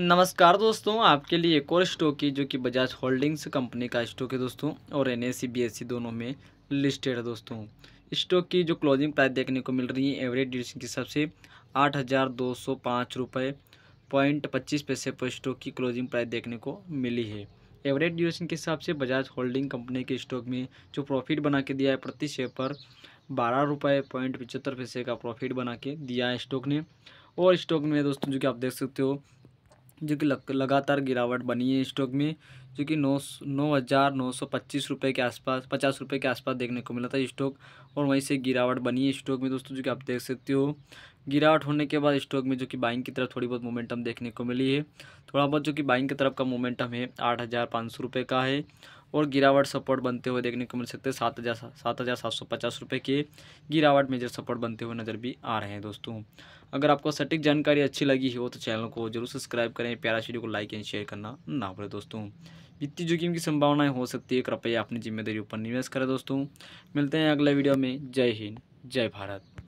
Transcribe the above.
नमस्कार दोस्तों आपके लिए एक और स्टॉक की जो कि बजाज होल्डिंग्स कंपनी का स्टॉक है दोस्तों और एन एस दोनों में लिस्टेड है दोस्तों स्टॉक की जो क्लोजिंग प्राइस देखने को मिल रही है एवरेज ड्यूरेशन के हिसाब से आठ हज़ार दो सौ पाँच रुपये पॉइंट पच्चीस पैसे पर स्टॉक की क्लोजिंग प्राइस देखने को मिली है एवरेज ड्यूरेशन के हिसाब से बजाज होल्डिंग कंपनी के स्टॉक में जो प्रॉफिट बना के दिया है प्रति शेयर पर बारह रुपये पॉइंट पचहत्तर पैसे का प्रॉफिट बना के दिया है स्टॉक ने और स्टॉक में दोस्तों जो कि आप देख सकते हो जो कि लगातार गिरावट बनी है स्टॉक में जो कि नौ नौ हज़ार नौ सौ पच्चीस रुपये के आसपास पचास रुपये के आसपास देखने को मिला था स्टॉक और वहीं से गिरावट बनी है स्टॉक में दोस्तों जो कि आप देख सकते हो गिरावट होने के बाद स्टॉक में जो कि बाइंग की तरफ थोड़ी बहुत मोमेंटम देखने को मिली है थोड़ा बहुत जो कि बाइंग की तरफ का मोमेंटम है आठ हज़ार पाँच सौ रुपये का है और गिरावट सपोर्ट बनते हुए देखने को मिल सकते हैं सात हज़ार सात हज़ार सात सौ पचास रुपये के गिरावट मेजर सपोर्ट बनते हुए नज़र भी आ रहे हैं दोस्तों अगर आपको सटीक जानकारी अच्छी लगी हो तो चैनल को जरूर सब्सक्राइब करें प्यारा वीडियो को लाइक एंड शेयर करना ना भूलें दोस्तों वित्तीय जोखिम की संभावनाएं हो सकती है कृपया अपनी जिम्मेदारी पर निवेश करें दोस्तों मिलते हैं अगले वीडियो में जय हिंद जय भारत